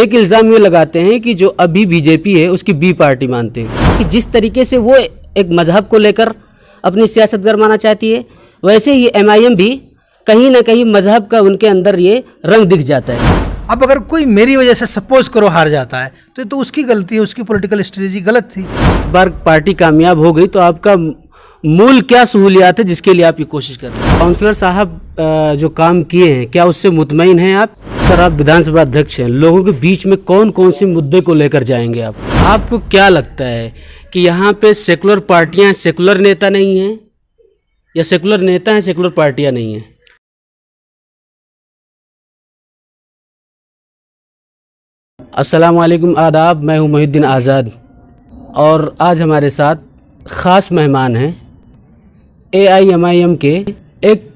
एक इल्ज़ाम ये लगाते हैं कि जो अभी बीजेपी है उसकी बी पार्टी मानते हैं कि जिस तरीके से वो एक मजहब को लेकर अपनी सियासत गरमाना चाहती है वैसे ही एम भी कहीं ना कहीं मजहब का उनके अंदर ये रंग दिख जाता है अब अगर कोई मेरी वजह से सपोज करो हार जाता है तो तो उसकी गलती है उसकी पॉलिटिकल स्ट्रेटजी गलत थी बार पार्टी कामयाब हो गई तो आपका मूल क्या सहूलियात है जिसके लिए आप ये कोशिश कर रहे हैं काउंसलर साहब जो काम किए हैं क्या उससे मुतमिन हैं आप सर आप विधानसभा अध्यक्ष हैं लोगों के बीच में कौन कौन से मुद्दे को लेकर जाएंगे आप आपको क्या लगता है कि यहाँ पे सेकुलर पार्टियाँ सेकुलर नेता नहीं हैं या सेकुलर नेता हैं सेकुलर पार्टियाँ नहीं हैं अस्सलाम वालेकुम आदाब मैं हूँ मोहिद्दीन आज़ाद और आज हमारे साथ ख़ास मेहमान हैं एआईएमआईएम के एक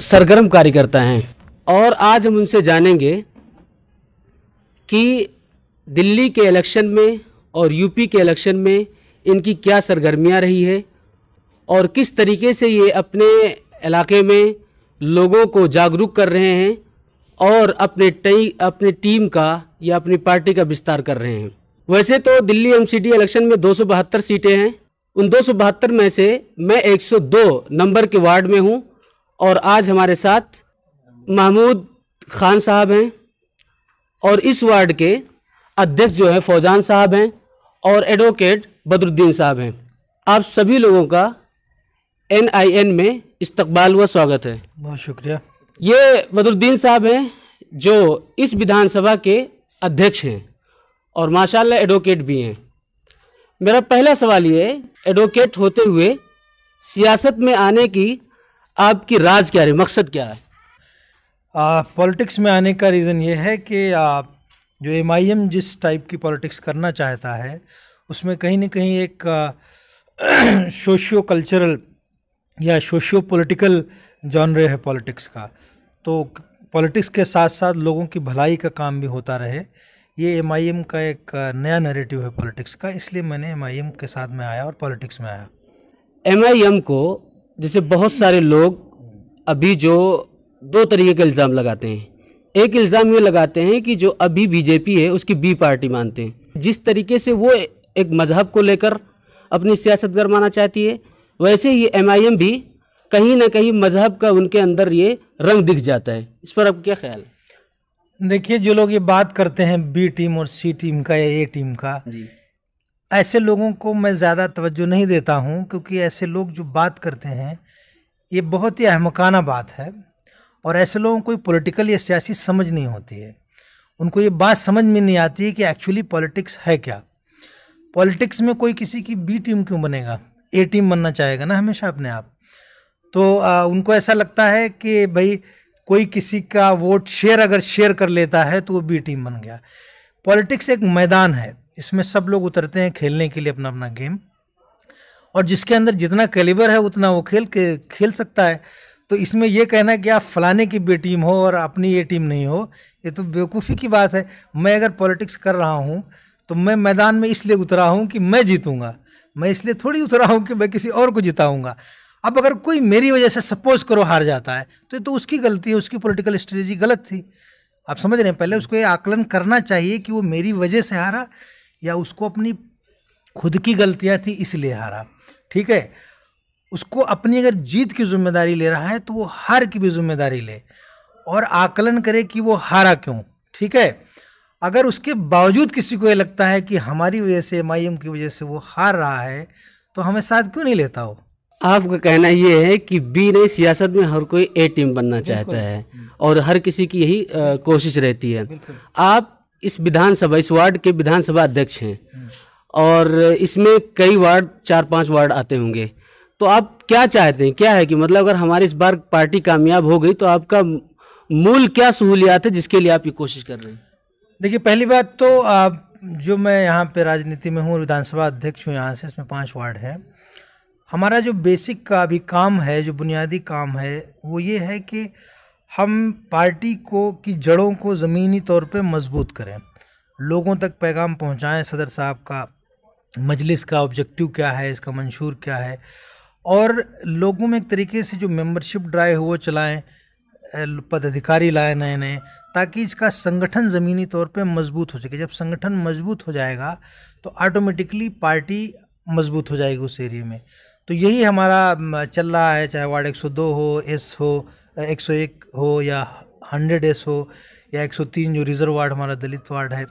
सरगर्म कार्यकर्ता हैं और आज हम उनसे जानेंगे कि दिल्ली के इलेक्शन में और यूपी के इलेक्शन में इनकी क्या सरगर्मियां रही है और किस तरीके से ये अपने इलाके में लोगों को जागरूक कर रहे हैं और अपने टी, अपने टीम का या अपनी पार्टी का विस्तार कर रहे हैं वैसे तो दिल्ली एमसीडी इलेक्शन में दो सीटें हैं उन दो में से मैं 102 नंबर के वार्ड में हूँ और आज हमारे साथ महमूद खान साहब हैं और इस वार्ड के अध्यक्ष जो हैं फौजान साहब हैं और एडवोकेट बदरुद्दीन साहब हैं आप सभी लोगों का एन आई एन में इस्तकबाल हुआ स्वागत है बहुत शुक्रिया ये बदरुद्दीन साहब हैं जो इस विधानसभा के अध्यक्ष हैं और माशाल्लाह एडवोकेट भी हैं मेरा पहला सवाल ये एडवोकेट होते हुए सियासत में आने की आपकी राज क्या है मकसद क्या है पॉलिटिक्स में आने का रीज़न ये है कि आप जो एम जिस टाइप की पॉलिटिक्स करना चाहता है उसमें कहीं ना कहीं एक सोशियो कल्चरल या सोशियो पॉलिटिकल जॉनर है पॉलिटिक्स का तो पॉलिटिक्स के साथ साथ लोगों की भलाई का काम भी होता रहे ये एम का एक नया नैरेटिव है पॉलिटिक्स का इसलिए मैंने एम के साथ में आया और पॉलिटिक्स में आया एम को जैसे बहुत सारे लोग अभी जो दो तरीके के इल्ज़ाम लगाते हैं एक इल्ज़ाम ये लगाते हैं कि जो अभी बीजेपी है उसकी बी पार्टी मानते हैं जिस तरीके से वो एक मज़हब को लेकर अपनी सियासतगर माना चाहती है वैसे ही एम भी कहीं ना कहीं मज़हब का उनके अंदर ये रंग दिख जाता है इस पर आपका क्या ख्याल है देखिए जो लोग ये बात करते हैं बी टीम और सी टीम का या ए टीम का जी ऐसे लोगों को मैं ज़्यादा तवज्जो नहीं देता हूँ क्योंकि ऐसे लोग जो बात करते हैं ये बहुत ही अहमकाना बात है और ऐसे लोगों को पॉलिटिकल या सियासी समझ नहीं होती है उनको ये बात समझ में नहीं आती है कि एक्चुअली पॉलिटिक्स है क्या पॉलिटिक्स में कोई किसी की बी टीम क्यों बनेगा ए टीम बनना चाहेगा ना हमेशा अपने आप तो आ, उनको ऐसा लगता है कि भाई कोई किसी का वोट शेयर अगर शेयर कर लेता है तो वो बी टीम बन गया पॉलिटिक्स एक मैदान है इसमें सब लोग उतरते हैं खेलने के लिए अपना अपना गेम और जिसके अंदर जितना कैलिबर है उतना वो खेल के खेल सकता है तो इसमें यह कहना कि आप फलाने की बी टीम हो और अपनी ये टीम नहीं हो ये तो बेवकूफ़ी की बात है मैं अगर पॉलिटिक्स कर रहा हूँ तो मैं मैदान में इसलिए उतरा हूँ कि मैं जीतूँगा मैं इसलिए थोड़ी उतरा हूँ कि मैं किसी और को जिताऊँगा अब अगर कोई मेरी वजह से सपोज करो हार जाता है तो तो उसकी गलती है उसकी पॉलिटिकल स्ट्रेटजी गलत थी आप समझ रहे हैं पहले उसको ये आकलन करना चाहिए कि वो मेरी वजह से हारा या उसको अपनी खुद की गलतियाँ थी इसलिए हारा ठीक है उसको अपनी अगर जीत की जिम्मेदारी ले रहा है तो वो हार की भी जिम्मेदारी ले और आकलन करे कि वो हारा क्यों ठीक है अगर उसके बावजूद किसी को ये लगता है कि हमारी वजह से एम की वजह से वो हार रहा है तो हमें साथ क्यों नहीं लेता हो आपका कहना ये है कि बी नहीं सियासत में हर कोई ए टीम बनना चाहता है हम्म। और हर किसी की यही कोशिश रहती है आप इस विधानसभा इस वार्ड के विधानसभा अध्यक्ष हैं हम्म। और इसमें कई वार्ड चार पांच वार्ड आते होंगे तो आप क्या चाहते हैं क्या है कि मतलब अगर हमारी इस बार पार्टी कामयाब हो गई तो आपका मूल क्या सहूलियात है जिसके लिए आप ये कोशिश कर रहे हैं देखिए पहली बात तो आप जो मैं यहाँ पे राजनीति में हूँ विधानसभा अध्यक्ष हूँ यहाँ से इसमें पाँच वार्ड हैं हमारा जो बेसिक का अभी काम है जो बुनियादी काम है वो ये है कि हम पार्टी को की जड़ों को ज़मीनी तौर पे मजबूत करें लोगों तक पैगाम पहुंचाएं सदर साहब का मजलिस का ऑब्जेक्टिव क्या है इसका मंशूर क्या है और लोगों में एक तरीके से जो मेंबरशिप ड्राइव वो चलाएं पदाधिकारी लाए नए नए ताकि इसका संगठन ज़मीनी तौर पे मजबूत हो सके जब संगठन मजबूत हो जाएगा तो ऑटोमेटिकली पार्टी मजबूत हो जाएगी उस एरिए में तो यही हमारा चल रहा है चाहे वार्ड 102 हो एस हो 101 हो या 100 एस हो या 103 जो रिज़र्व वार्ड हमारा दलित वार्ड है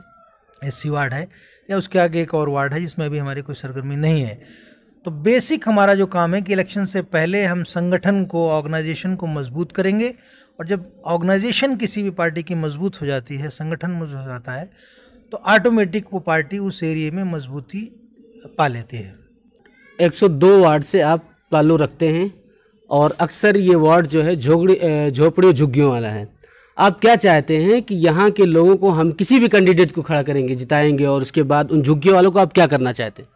एस वार्ड है या उसके आगे एक और वार्ड है जिसमें अभी हमारी कोई सरगर्मी नहीं है तो बेसिक हमारा जो काम है कि इलेक्शन से पहले हम संगठन को ऑर्गेनाइजेशन को मजबूत करेंगे और जब ऑर्गेनाइजेशन किसी भी पार्टी की मजबूत हो जाती है संगठन मजबूत हो जाता है तो ऑटोमेटिक वो पार्टी उस एरिए में मजबूती पा लेती है 102 वार्ड से आप तालु रखते हैं और अक्सर ये वार्ड जो है झोगड़ी झोपड़ियों झुग्गियों वाला है आप क्या चाहते हैं कि यहाँ के लोगों को हम किसी भी कैंडिडेट को खड़ा करेंगे जिताएंगे और उसके बाद उन झुग्गियों वालों को आप क्या करना चाहते हैं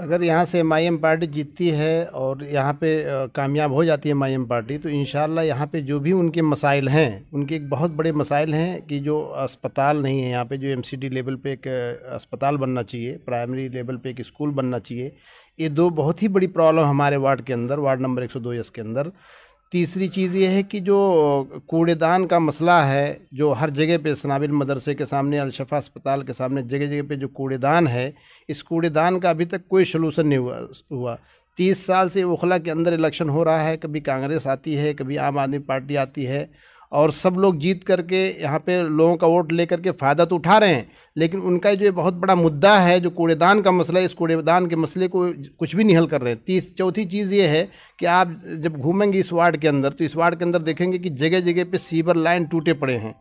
अगर यहाँ से एम पार्टी जीतती है और यहाँ पे कामयाब हो जाती है एम पार्टी तो इन यहाँ पे जो भी उनके मसाइल हैं उनके एक बहुत बड़े मसाइल हैं कि जो अस्पताल नहीं है यहाँ पे जो एमसीडी लेवल पे एक अस्पताल बनना चाहिए प्राइमरी लेवल पे एक स्कूल बनना चाहिए ये दो बहुत ही बड़ी प्रॉब्लम हमारे वार्ड के अंदर वार्ड नंबर 102 एस के अंदर तीसरी चीज़ ये है कि जो कूड़ेदान का मसला है जो हर जगह पे सनाबिल मदरसे के सामने अलशफा अस्पताल के सामने जगह जगह पे जो कूड़ेदान है इस कूड़ेदान का अभी तक कोई सलूशन नहीं हुआ हुआ तीस साल से ओखला के अंदर इलेक्शन हो रहा है कभी कांग्रेस आती है कभी आम आदमी पार्टी आती है और सब लोग जीत करके यहाँ पे लोगों का वोट लेकर के फ़ायदा तो उठा रहे हैं लेकिन उनका जो बहुत बड़ा मुद्दा है जो कूड़ेदान का मसला है इस कूड़ेदान के मसले को कुछ भी नहीं हल कर रहे हैं तीस चौथी चीज़ ये है कि आप जब घूमेंगे इस वार्ड के अंदर तो इस वार्ड के अंदर देखेंगे कि जगह जगह पर सीवर लाइन टूटे पड़े हैं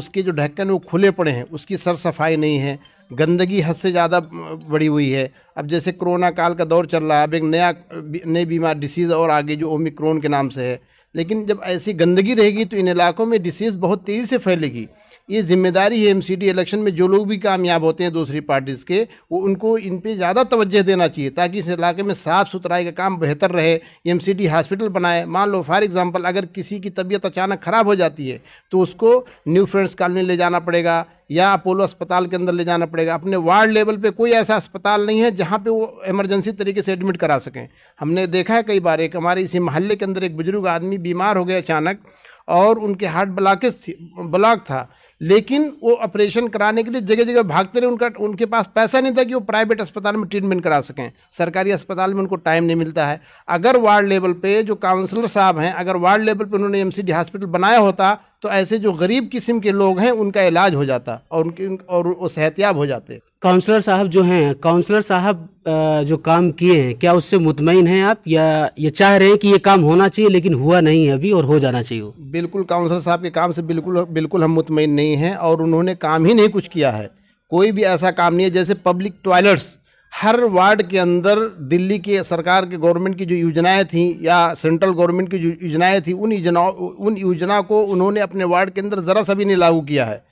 उसके जो ढक्कन वो खुले पड़े हैं उसकी सर सफाई नहीं है गंदगी हद से ज़्यादा बढ़ी हुई है अब जैसे कोरोना काल का दौर चल रहा है अब एक नया नई बीमार डिसीज़ और आगे जो ओमिक्रोन के नाम से है लेकिन जब ऐसी गंदगी रहेगी तो इन इलाकों में डिसीज़ बहुत तेज़ी से फैलेगी ये जिम्मेदारी है एमसीडी इलेक्शन में जो लोग भी कामयाब होते हैं दूसरी पार्टीज़ के वो उनको इन पर ज़्यादा तवज्जो देना चाहिए ताकि इस इलाके में साफ़ सुथराई का काम बेहतर रहे एम हॉस्पिटल बनाए मान लो फॉर एग्ज़ाम्पल अगर किसी की तबीयत अचानक ख़राब हो जाती है तो उसको न्यू फ्रेंड्स कॉलोनी ले जाना पड़ेगा या अपोलो अस्पताल के अंदर ले जाना पड़ेगा अपने वार्ड लेवल पे कोई ऐसा अस्पताल नहीं है जहाँ पे वो इमरजेंसी तरीके से एडमिट करा सकें हमने देखा है कई बार एक हमारे इसी मोहल्ले के अंदर एक बुजुर्ग आदमी बीमार हो गए अचानक और उनके हार्ट ब्लॉकेज ब्लॉक था लेकिन वो ऑपरेशन कराने के लिए जगह जगह भागते रहे उनका उनके पास पैसा नहीं था कि वो प्राइवेट अस्पताल में ट्रीटमेंट करा सकें सरकारी अस्पताल में उनको टाइम नहीं मिलता है अगर वार्ड लेवल पे जो काउंसलर साहब हैं अगर वार्ड लेवल पे उन्होंने एमसीडी हॉस्पिटल बनाया होता तो ऐसे जो गरीब किस्म के लोग हैं उनका इलाज हो जाता और उनके और वो सेहतियाब हो जाते काउंसलर साहब जो हैं काउंसलर साहब जो काम किए हैं क्या उससे मुतमिन हैं आप या ये चाह रहे हैं कि ये काम होना चाहिए लेकिन हुआ नहीं है अभी और हो जाना चाहिए बिल्कुल काउंसलर साहब के काम से बिल्कुल बिल्कुल हम मुतमिन नहीं हैं और उन्होंने काम ही नहीं कुछ किया है कोई भी ऐसा काम नहीं है जैसे पब्लिक टॉयलेट्स हर वार्ड के अंदर दिल्ली के सरकार के गवर्नमेंट की जो योजनाएं थी या सेंट्रल गवर्नमेंट की जो योजनाएं थी उन योजनाओं उन योजना को उन्होंने अपने वार्ड के अंदर ज़रा सा भी नहीं लागू किया है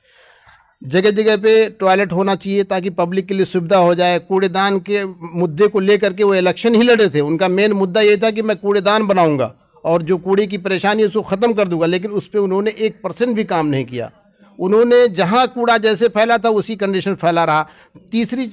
जगह जगह पे टॉयलेट होना चाहिए ताकि पब्लिक के लिए सुविधा हो जाए कूड़ेदान के मुद्दे को लेकर के वो इलेक्शन ही लड़े थे उनका मेन मुद्दा ये था कि मैं कूड़ेदान बनाऊँगा और जो कूड़े की परेशानी है उसको ख़त्म कर दूंगा लेकिन उस पर उन्होंने एक परसेंट भी काम नहीं किया उन्होंने जहाँ कूड़ा जैसे फैला था उसी कंडीशन फैला रहा तीसरी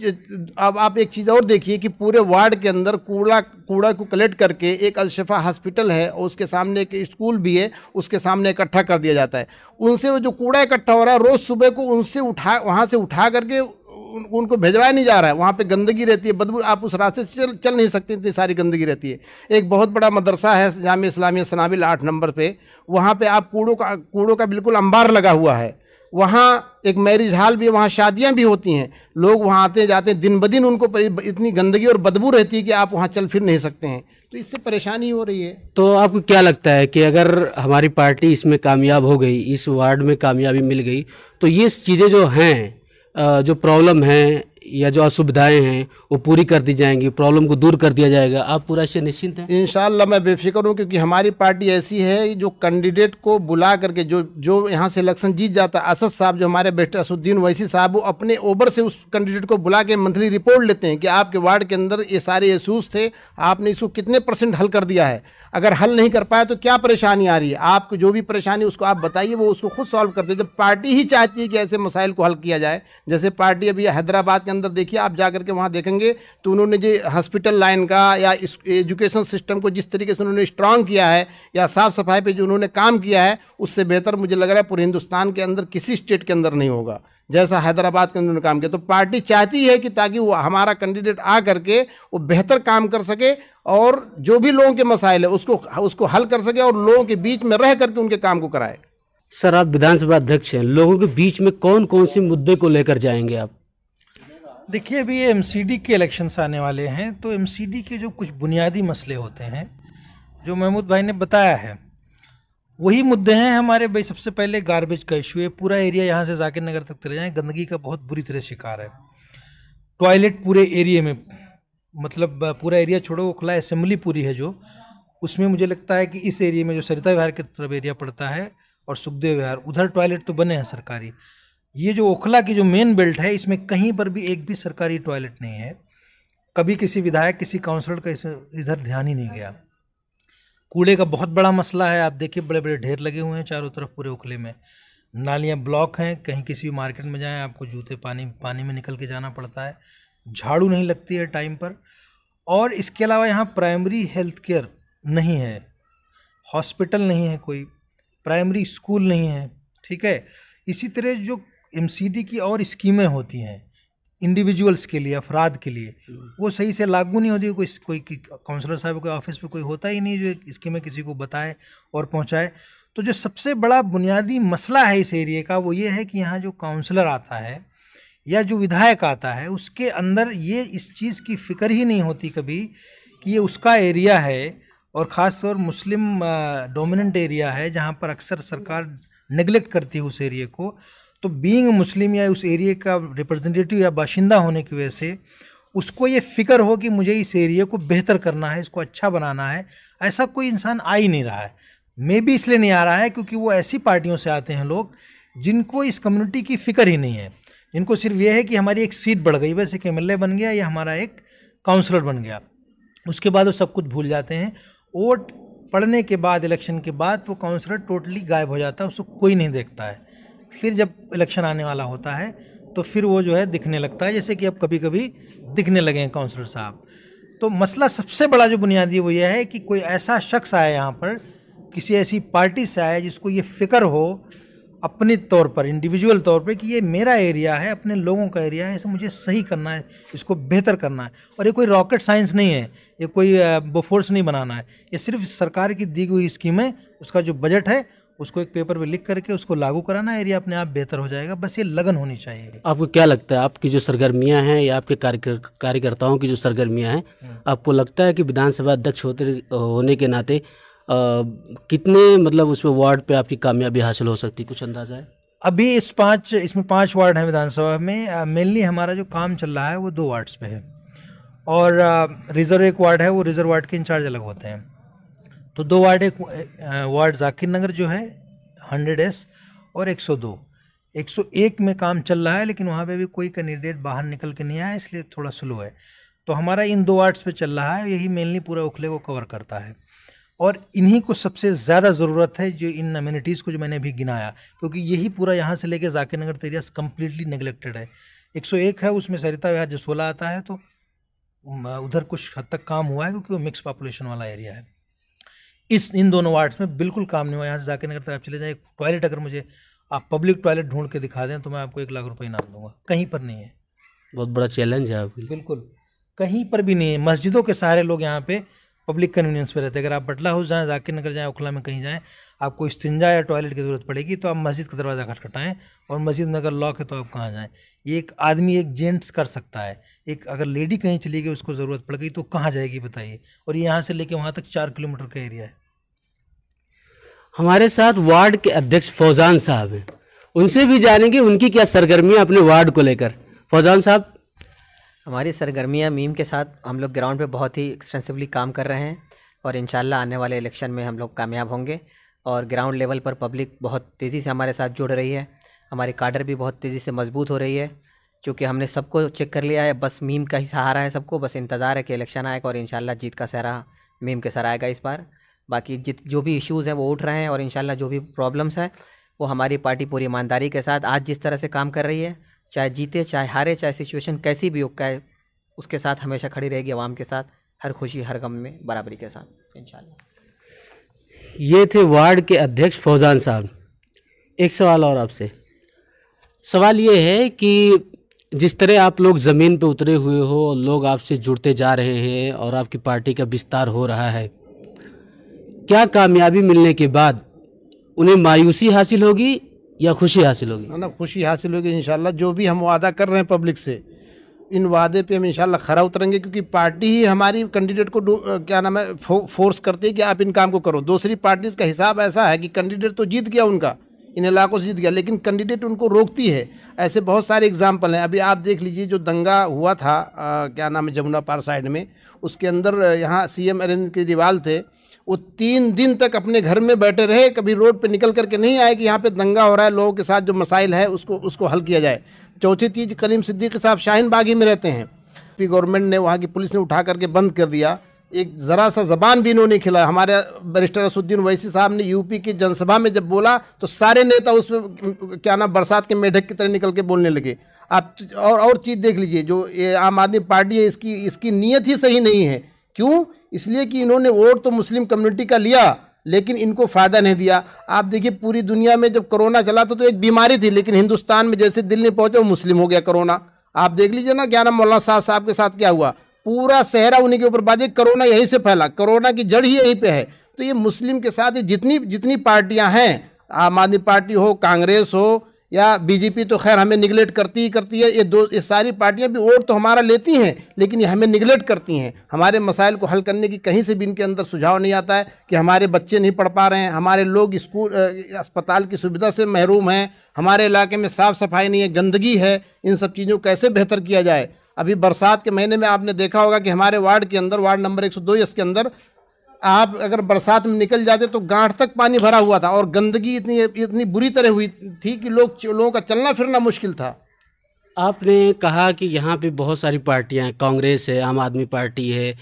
अब आप एक चीज़ और देखिए कि पूरे वार्ड के अंदर कूड़ा कूड़ा को कलेक्ट करके एक अलशफा हॉस्पिटल है और उसके सामने एक स्कूल भी है उसके सामने इकट्ठा कर दिया जाता है उनसे वो जो कूड़ा इकट्ठा हो रहा है रोज़ सुबह को उनसे उठा वहाँ से उठा करके उन, उनको भेजवाया नहीं जा रहा है वहाँ पे गंदगी रहती है बदबू आप उस रास्ते से चल चल नहीं सकते इतनी सारी गंदगी रहती है एक बहुत बड़ा मदरसा है जाम इस्लामी सनाबिल आठ नंबर पे वहाँ पे आप कूड़ों का कूड़ों का बिल्कुल अंबार लगा हुआ है वहाँ एक मैरिज हॉल भी वहाँ शादियाँ भी होती हैं लोग वहाँ आते जाते हैं दिन ब दिन उनको इतनी गंदगी और बदबू रहती है कि आप वहाँ चल फिर नहीं सकते हैं तो इससे परेशानी हो रही है तो आपको क्या लगता है कि अगर हमारी पार्टी इसमें कामयाब हो गई इस वार्ड में कामयाबी मिल गई तो ये चीज़ें जो हैं जो प्रॉब्लम हैं या जो असुविधाएं हैं वो पूरी कर दी जाएंगी प्रॉब्लम को दूर कर दिया जाएगा आप पूरा इससे निश्चिंत हैं इन मैं बेफिक्र हूँ क्योंकि हमारी पार्टी ऐसी है जो कैंडिडेट को बुला करके जो जो यहाँ से इलेक्शन जीत जाता है असद साहब जो हमारे बेटे असुद्दीन वैसी साहब वो अपने ओबर से उस कैंडिडेट को बुला के मंथली रिपोर्ट लेते हैं कि आपके वार्ड के अंदर ये सारे इशूज़ थे आपने इसको कितने परसेंट हल कर दिया है अगर हल नहीं कर पाया तो क्या परेशानी आ रही है आपको जो भी परेशानी उसको आप बताइए वो उसको खुद सॉल्व करते हैं जब पार्टी ही चाहती है कि ऐसे मसाइल को हल किया जाए जैसे पार्टी अभी हैदराबाद के अंदर देखिए आप जाकर के वहाँ देखेंगे तो उन्होंने जो हॉस्पिटल लाइन का या एजुकेशन सिस्टम को जिस तरीके से उन्होंने स्ट्रांग किया है या साफ़ सफाई पर जो उन्होंने काम किया है उससे बेहतर मुझे लग रहा है पूरे हिंदुस्तान के अंदर किसी स्टेट के अंदर नहीं होगा जैसा हैदराबाद के अंदर उन्होंने काम किया तो पार्टी चाहती है कि ताकि वो हमारा कैंडिडेट आ करके वो बेहतर काम कर सके और जो भी लोगों के मसाइल है उसको उसको हल कर सके और लोगों के बीच में रह करके उनके काम को कराए सर आप विधानसभा अध्यक्ष हैं लोगों के बीच में कौन कौन से मुद्दे को लेकर जाएंगे आप देखिए अभी ये एम के इलेक्शंस आने वाले हैं तो एम के जो कुछ बुनियादी मसले होते हैं जो महमूद भाई ने बताया है वही मुद्दे हैं हमारे भाई सबसे पहले गार्बेज का इशू है पूरा एरिया यहाँ से जाकिर नगर तक चले जाएँ गंदगी का बहुत बुरी तरह शिकार है टॉयलेट पूरे एरिए में मतलब पूरा एरिया छोड़ो वो खुला असम्बली पूरी है जो उसमें मुझे लगता है कि इस एरिया में जो सरिता विहार की तरफ एरिया पड़ता है और सुखदेव विहार उधर टॉयलेट तो बने हैं सरकारी ये जो ओखला की जो मेन बेल्ट है इसमें कहीं पर भी एक भी सरकारी टॉयलेट नहीं है कभी किसी विधायक किसी काउंसलर का इधर ध्यान ही नहीं गया कूड़े का बहुत बड़ा मसला है आप देखिए बड़े बड़े ढेर लगे हुए हैं चारों तरफ पूरे ओखले में नालियाँ ब्लॉक हैं कहीं किसी भी मार्केट में जाएँ आपको जूते पानी पानी में निकल के जाना पड़ता है झाड़ू नहीं लगती है टाइम पर और इसके अलावा यहाँ प्राइमरी हेल्थ केयर नहीं है हॉस्पिटल नहीं है कोई प्राइमरी स्कूल नहीं है ठीक है इसी तरह जो एम की और स्कीमें होती हैं इंडिविजुअल्स के लिए अफराद के लिए वो सही से लागू नहीं होती कोई कोई काउंसलर साहब के ऑफिस में कोई होता ही नहीं जो स्कीमें किसी को बताए और पहुंचाए तो जो सबसे बड़ा बुनियादी मसला है इस एरिए का वो ये है कि यहाँ जो काउंसलर आता है या जो विधायक आता है उसके अंदर ये इस चीज़ की फ़िक्र ही नहीं होती कभी कि ये उसका एरिया है और ख़ासतौर मुस्लिम डोमिनेंट एरिया है जहाँ पर अक्सर सरकार निगलेक्ट करती है उस एरिए को तो बीइंग मुस्लिम या उस एरिए का रिप्रेजेंटेटिव या बाशिंदा होने की वजह से उसको ये फ़िक्र हो कि मुझे इस एरिए को बेहतर करना है इसको अच्छा बनाना है ऐसा कोई इंसान आ ही नहीं रहा है मे भी इसलिए नहीं आ रहा है क्योंकि वो ऐसी पार्टियों से आते हैं लोग जिनको इस कम्युनिटी की फ़िक्र ही नहीं है जिनको सिर्फ ये है कि हमारी एक सीट बढ़ गई वैसे एक एम बन गया या हमारा एक काउंसलर बन गया उसके बाद वो सब कुछ भूल जाते हैं वोट पड़ने के बाद इलेक्शन के बाद वो काउंसलर टोटली गायब हो जाता है उसको कोई नहीं देखता है फिर जब इलेक्शन आने वाला होता है तो फिर वो जो है दिखने लगता है जैसे कि अब कभी कभी दिखने लगे हैं काउंसलर साहब तो मसला सबसे बड़ा जो बुनियादी वो यह है कि कोई ऐसा शख्स आए यहाँ पर किसी ऐसी पार्टी से आए जिसको ये फ़िक्र हो अपने तौर पर इंडिविजुअल तौर पर कि ये मेरा एरिया है अपने लोगों का एरिया है इसे मुझे सही करना है इसको बेहतर करना है और ये कोई रॉकेट साइंस नहीं है ये कोई बोफोर्स नहीं बनाना है ये सिर्फ सरकार की दी हुई स्कीमें उसका जो बजट है उसको एक पेपर पे लिख करके उसको लागू कराना एरिया अपने आप बेहतर हो जाएगा बस ये लगन होनी चाहिए आपको क्या लगता है आपकी जो सरगर्मियां हैं या आपके कार्यकर्ताओं की जो सरगर्मियां हैं हम्म। आपको लगता है कि विधानसभा अध्यक्ष होते होने के नाते आ, कितने मतलब उसमें वार्ड पे आपकी कामयाबी हासिल हो सकती है कुछ अंदाजा है अभी इस पाँच इसमें पाँच वार्ड हैं विधानसभा में मेनली हमारा जो काम चल रहा है वो दो वार्ड्स पे है और रिजर्व एक वार्ड है वो रिजर्व वार्ड के इंचार्ज अलग होते हैं तो दो वार्ड एक वार्ड जाकिर नगर जो है हंड्रेड एस और एक सौ दो एक सौ एक में काम चल रहा है लेकिन वहाँ पे भी कोई कैंडिडेट बाहर निकल के नहीं आया इसलिए थोड़ा स्लो है तो हमारा इन दो वार्ड्स पे चल रहा है यही मेनली पूरा उखले को कवर करता है और इन्हीं को सबसे ज़्यादा ज़रूरत है जो इन अम्यूनिटीज़ को जो मैंने अभी गिनाया क्योंकि यही पूरा यहाँ से लेके Zakir Nagar area completely neglected है 101 है उसमें सरिता विहार जसोला आता है तो उधर कुछ हद तक काम हुआ है क्योंकि वो मिक्स पॉपुलेशन वाला एरिया है इस इन दोनों वार्ड्स में बिल्कुल काम नहीं हुआ यहाँ से जाकिर नगर तक आप चले जाए टॉयलेट अगर मुझे आप पब्लिक टॉयलेट ढूंढ के दिखा दें तो मैं आपको एक लाख रुपये इनाम दूंगा कहीं पर नहीं है बहुत बड़ा चैलेंज है आपके बिल्कुल कहीं पर भी नहीं है मस्जिदों के सहारे लोग यहाँ पे पब्लिक कन्वीनियंस पर रहते हैं अगर आप बटला हाउस जाएँ जाकिर नगर जाएँ ओखला में कहीं जाएँ आपको इस्तंजा या टॉयलेट की ज़रूरत पड़ेगी तो आप मस्जिद का दरवाज़ा खटखटाएँ और मस्जिद में अगर लॉक है तो आप कहाँ जाएँ ये एक आदमी एक जेंट्स कर सकता है एक अगर लेडी कहीं चली गई उसको ज़रूरत पड़ गई तो कहाँ जाएगी बताइए और यहाँ से लेके वहाँ तक चार किलोमीटर का एरिया है हमारे साथ वार्ड के अध्यक्ष फौजान साहब हैं उनसे भी जानेंगे उनकी क्या सरगर्मियाँ अपने वार्ड को लेकर फौजान साहब हमारी सरगर्मियाँ मीम के साथ हम लोग ग्राउंड पे बहुत ही एक्सटेंसिवली काम कर रहे हैं और इन आने वाले इलेक्शन में हम लोग कामयाब होंगे और ग्राउंड लेवल पर पब्लिक बहुत तेज़ी से हमारे साथ जुड़ रही है हमारे काडर भी बहुत तेज़ी से मजबूत हो रही है क्योंकि हमने सबको चेक कर लिया है बस मीम का ही सहारा है सबको बस इंतज़ार है कि इलेक्शन आएगा और इन जीत का सहरा मीम के सर आएगा इस बार बाकी जित जो भी इश्यूज़ हैं वो उठ रहे हैं और इन जो भी प्रॉब्लम्स हैं वो हमारी पार्टी पूरी ईमानदारी के साथ आज जिस तरह से काम कर रही है चाहे जीते चाहे हारे चाहे सिचुएशन कैसी भी हो क्या उसके साथ हमेशा खड़ी रहेगी आवाम के साथ हर खुशी हर गम में बराबरी के साथ इन ये थे वार्ड के अध्यक्ष फौजान साहब एक सवाल और आपसे सवाल ये है कि जिस तरह आप लोग ज़मीन पे उतरे हुए हो और लोग आपसे जुड़ते जा रहे हैं और आपकी पार्टी का विस्तार हो रहा है क्या कामयाबी मिलने के बाद उन्हें मायूसी हासिल होगी या खुशी हासिल होगी ना ना खुशी हासिल होगी इन जो भी हम वादा कर रहे हैं पब्लिक से इन वादे पे हम इंशाल्लाह खरा उतरेंगे क्योंकि पार्टी ही हमारी कैंडिडेट को क्या नाम है फो, फोर्स करती है कि आप इन काम को करो दूसरी पार्टीज़ का हिसाब ऐसा है कि कैंडिडेट तो जीत गया उनका इन इलाकों से जीत गया लेकिन कैंडिडेट उनको रोकती है ऐसे बहुत सारे एग्जाम्पल हैं अभी आप देख लीजिए जो दंगा हुआ था आ, क्या नाम है जमुना पार साइड में उसके अंदर यहाँ सी एम अरविंद केजरीवाल थे वो तीन दिन तक अपने घर में बैठे रहे कभी रोड पे निकल करके नहीं आए कि यहाँ पे दंगा हो रहा है लोगों के साथ जो मसाइल है उसको उसको हल किया जाए चौथी चीज़ कलीम सिद्दीकी साहब शाहीन बागी में रहते हैं पी गवर्नमेंट ने वहाँ की पुलिस ने उठा करके बंद कर दिया एक ज़रा सा ज़बान भी इन्होंने खिला हमारे बैरिस्टर असुद्दीन वैसी साहब ने यूपी की जनसभा में जब बोला तो सारे नेता उस पर क्या ना बरसात के मेढक की तरह निकल के बोलने लगे आप और और चीज़ देख लीजिए जो ये आम आदमी पार्टी है इसकी इसकी नीयत ही सही नहीं है क्यों इसलिए कि इन्होंने वोट तो मुस्लिम कम्युनिटी का लिया लेकिन इनको फ़ायदा नहीं दिया आप देखिए पूरी दुनिया में जब कोरोना चला था तो एक बीमारी थी लेकिन हिंदुस्तान में जैसे दिल्ली पहुंचे वो मुस्लिम हो गया कोरोना आप देख लीजिए ना ज्ञान मौलाना साहब साहब के साथ क्या हुआ पूरा सहरा उन्हीं के ऊपर बाधित कोरोना यहीं से फैला कोरोना की जड़ ही यहीं पर है तो ये मुस्लिम के साथ जितनी जितनी पार्टियाँ हैं आम आदमी पार्टी हो कांग्रेस हो या बीजेपी तो खैर हमें निगलेट करती ही करती है ये दो ये सारी पार्टियां भी वोट तो हमारा लेती हैं लेकिन ये हमें निगलेट करती हैं हमारे मसाइल को हल करने की कहीं से भी इनके अंदर सुझाव नहीं आता है कि हमारे बच्चे नहीं पढ़ पा रहे हैं हमारे लोग स्कूल अस्पताल की सुविधा से महरूम हैं हमारे इलाके में साफ़ सफाई नहीं है गंदगी है इन सब चीज़ों को कैसे बेहतर किया जाए अभी बरसात के महीने में आपने देखा होगा कि हमारे वार्ड के अंदर वार्ड नंबर एक दो इसके अंदर आप अगर बरसात में निकल जाते तो गांठ तक पानी भरा हुआ था और गंदगी इतनी इतनी बुरी तरह हुई थी कि लोग लोगों का चलना फिरना मुश्किल था आपने कहा कि यहाँ पे बहुत सारी पार्टियाँ हैं कांग्रेस है आम आदमी पार्टी है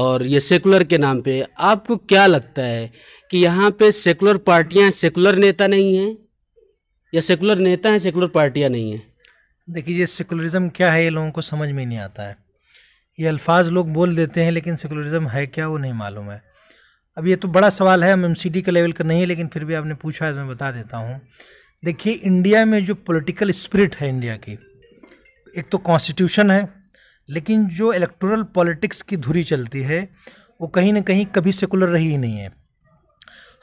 और ये सेकुलर के नाम पे आपको क्या लगता है कि यहाँ पे सेकुलर पार्टियाँ सेकुलर नेता नहीं हैं या सेकुलर नेता हैं सेकुलर पार्टियाँ नहीं हैं देखिए ये सेकुलरिज्म क्या है ये लोगों को समझ में नहीं आता है ये अल्फाज लोग बोल देते हैं लेकिन सेकुलरिज्म है क्या वो नहीं मालूम है अब ये तो बड़ा सवाल है हम एम के लेवल का नहीं है लेकिन फिर भी आपने पूछा है मैं बता देता हूँ देखिए इंडिया में जो पॉलिटिकल स्पिरिट है इंडिया की एक तो कॉन्स्टिट्यूशन है लेकिन जो इलेक्टोरल पॉलिटिक्स की धुरी चलती है वो कहीं ना कहीं कभी सेकुलर रही ही नहीं है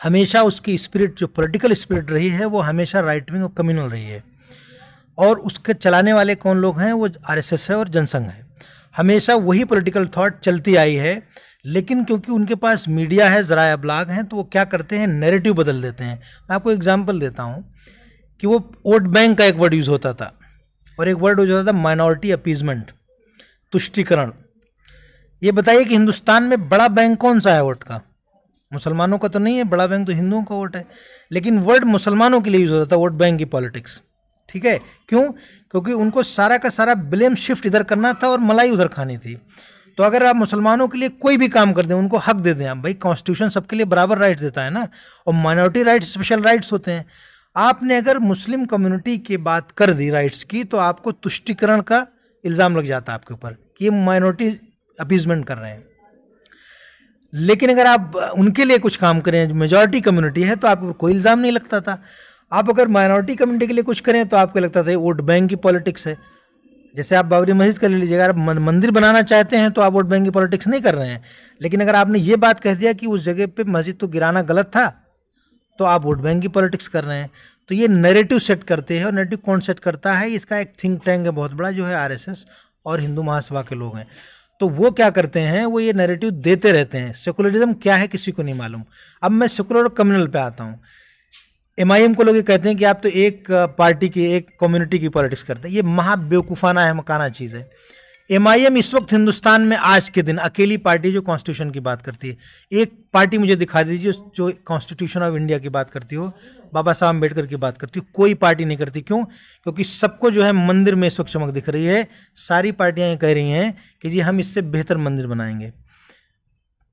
हमेशा उसकी स्पिरिट जो पॉलिटिकल स्पिरिट रही है वो हमेशा राइट विंग और कम्युनल रही है और उसके चलाने वाले कौन लोग हैं वो आरएसएस है और जनसंघ है हमेशा वही पॉलिटिकल थॉट चलती आई है लेकिन क्योंकि उनके पास मीडिया है ज़रा अबलाग हैं तो वो क्या करते हैं नैरेटिव बदल देते हैं मैं आपको एग्जाम्पल देता हूँ कि वो वोट बैंक का एक वर्ड यूज़ होता था और एक वर्ड यूज होता था माइनॉरिटी अपीजमेंट तुष्टिकरण ये बताइए कि हिंदुस्तान में बड़ा बैंक कौन सा है वोट का मुसलमानों का तो नहीं है बड़ा बैंक तो हिंदुओं का वोट है लेकिन वर्ड मुसलमानों के लिए यूज़ होता था वोट बैंक की पॉलिटिक्स ठीक है क्यों क्योंकि उनको सारा का सारा ब्लेम शिफ्ट इधर करना था और मलाई उधर खानी थी तो अगर आप मुसलमानों के लिए कोई भी काम कर दें उनको हक दे दें आप भाई कॉन्स्टिट्यूशन सबके लिए बराबर राइट्स देता है ना और माइनॉरिटी राइट्स स्पेशल राइट्स होते हैं आपने अगर मुस्लिम कम्युनिटी की बात कर दी राइट्स की तो आपको तुष्टिकरण का इल्ज़ाम लग जाता है आपके ऊपर कि ये माइनॉरिटी अपीजमेंट कर रहे हैं लेकिन अगर आप उनके लिए कुछ काम करें मेजॉरिटी कम्युनिटी है तो ऊपर कोई इल्ज़ाम नहीं लगता था आप अगर माइनॉरिटी कम्युनिटी के लिए कुछ करें तो आपको लगता था वोट बैंक की पॉलिटिक्स है जैसे आप बाबरी मस्जिद का ले लीजिए अगर आप मंदिर बनाना चाहते हैं तो आप वोट बैंक की पॉलिटिक्स नहीं कर रहे हैं लेकिन अगर आपने ये बात कह दिया कि उस जगह पे मस्जिद तो गिराना गलत था तो आप वोट बैंक की पॉलिटिक्स कर रहे हैं तो ये नेरेटिव सेट करते हैं और नरेटिव कौन सेट करता है इसका एक थिंक टैंक है बहुत बड़ा जो है आर और हिंदू महासभा के लोग हैं तो वो क्या करते हैं वो ये नेरेटिव देते रहते हैं सेकुलरिज्म क्या है किसी को नहीं मालूम अब मैं सेकुलर और कम्युनल पर आता हूँ एम आई एम को लोग कहते हैं कि आप तो एक पार्टी की एक कम्युनिटी की पॉलिटिक्स करते हैं ये बेवकूफाना है मकाना चीज़ है एम इस वक्त हिंदुस्तान में आज के दिन अकेली पार्टी जो कॉन्स्टिट्यूशन की बात करती है एक पार्टी मुझे दिखा दीजिए जो कॉन्स्टिट्यूशन ऑफ इंडिया की बात करती हो बाबा साहब अम्बेडकर की बात करती हो कोई पार्टी नहीं करती क्यों क्योंकि सबको जो है मंदिर में इस वक्त चमक दिख रही है सारी पार्टियाँ ये कह रही हैं कि जी हम इससे बेहतर मंदिर बनाएंगे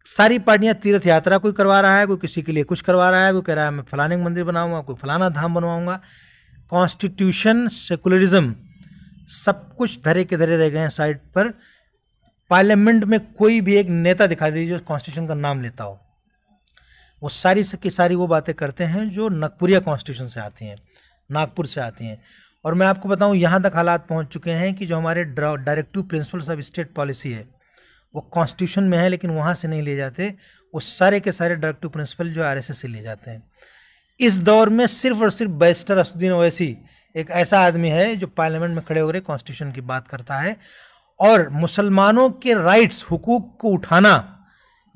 सारी पार्टियां तीर्थ यात्रा कोई करवा रहा है कोई किसी के लिए कुछ करवा रहा है कोई कह रहा है मैं फलाने मंदिर बनाऊंगा कोई फलाना धाम बनवाऊंगा कॉन्स्टिट्यूशन सेकुलरिज्म सब कुछ धरे के धरे रह गए हैं साइड पर पार्लियामेंट में कोई भी एक नेता दिखा दीजिए जो कॉन्स्टिट्यूशन का नाम लेता हो वो सारी की सारी वो बातें करते हैं जो नागपुरिया कॉन्स्टिट्यूशन से आती हैं नागपुर से आती हैं और मैं आपको बताऊं यहाँ तक हालात पहुँच चुके हैं कि जो हमारे directive principles of state policy है वो कॉन्स्टिट्यूशन में है लेकिन वहाँ से नहीं ले जाते वो सारे के सारे डायरेक्टिव प्रिंसिपल जो आर से ले जाते हैं इस दौर में सिर्फ और सिर्फ बैस्टर असुद्दीन ओवैसी एक ऐसा आदमी है जो पार्लियामेंट में खड़े होकर कॉन्स्टिट्यूशन की बात करता है और मुसलमानों के राइट्स हुकूक को उठाना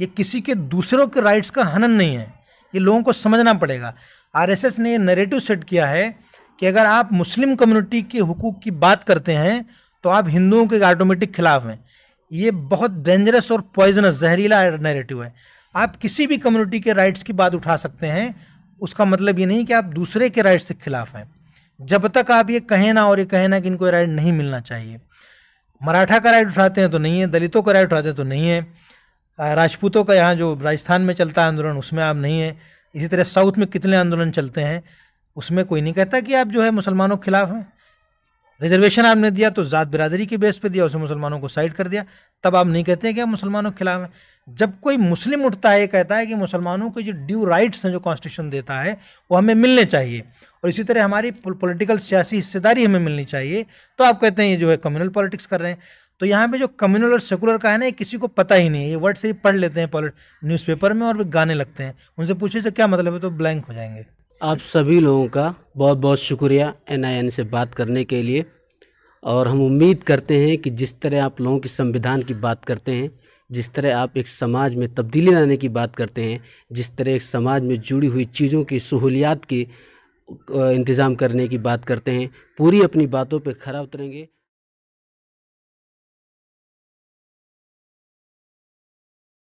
ये किसी के दूसरों के राइट्स का हनन नहीं है ये लोगों को समझना पड़ेगा आरएसएस ने ये नरेटिव सेट किया है कि अगर आप मुस्लिम कम्युनिटी के हुकूक की बात करते हैं तो आप हिंदुओं के ऑटोमेटिक खिलाफ हैं ये बहुत डेंजरस और पॉइजनस जहरीला नैरेटिव है आप किसी भी कम्युनिटी के राइट्स की बात उठा सकते हैं उसका मतलब ये नहीं कि आप दूसरे के राइट्स के खिलाफ हैं जब तक आप ये कहें ना और ये कहें ना कि इनको राइट नहीं मिलना चाहिए मराठा का राइट उठाते हैं तो नहीं है दलितों का राइट उठाते हैं तो नहीं है राजपूतों का यहाँ जो राजस्थान में चलता है आंदोलन उसमें आप नहीं है इसी तरह साउथ में कितने आंदोलन चलते हैं उसमें कोई नहीं कहता कि आप जो है मुसलमानों के खिलाफ हैं रिजर्वेशन आपने दिया तो ज़ात बिरादरी के बेस पे दिया उसे मुसलमानों को साइड कर दिया तब आप नहीं कहते हैं कि आप मुसलमानों के खिलाफ हैं जब कोई मुस्लिम उठता है कहता है कि मुसलमानों के जो ड्यू राइट्स हैं जो कॉन्स्टिट्यूशन देता है वो हमें मिलने चाहिए और इसी तरह हमारी पॉलिटिकल सियासी हिस्सेदारी हमें मिलनी चाहिए तो आप कहते हैं ये जो है कम्युनल पॉलिटिक्स कर रहे हैं तो यहाँ पे जो कम्युनल और सेकुलर का है ना ये किसी को पता ही नहीं है ये वर्ड सिर्फ पढ़ लेते हैं न्यूज़पेपर में और भी गाने लगते हैं उनसे पूछे से क्या मतलब है तो ब्लैंक हो जाएंगे आप सभी लोगों का बहुत बहुत शुक्रिया एन से बात करने के लिए और हम उम्मीद करते हैं कि जिस तरह आप लोगों की संविधान की बात करते हैं जिस तरह आप एक समाज में तब्दीली लाने की बात करते हैं जिस तरह एक समाज में जुड़ी हुई चीज़ों की सहूलियात की इंतज़ाम करने की बात करते हैं पूरी अपनी बातों पर खरा उतरेंगे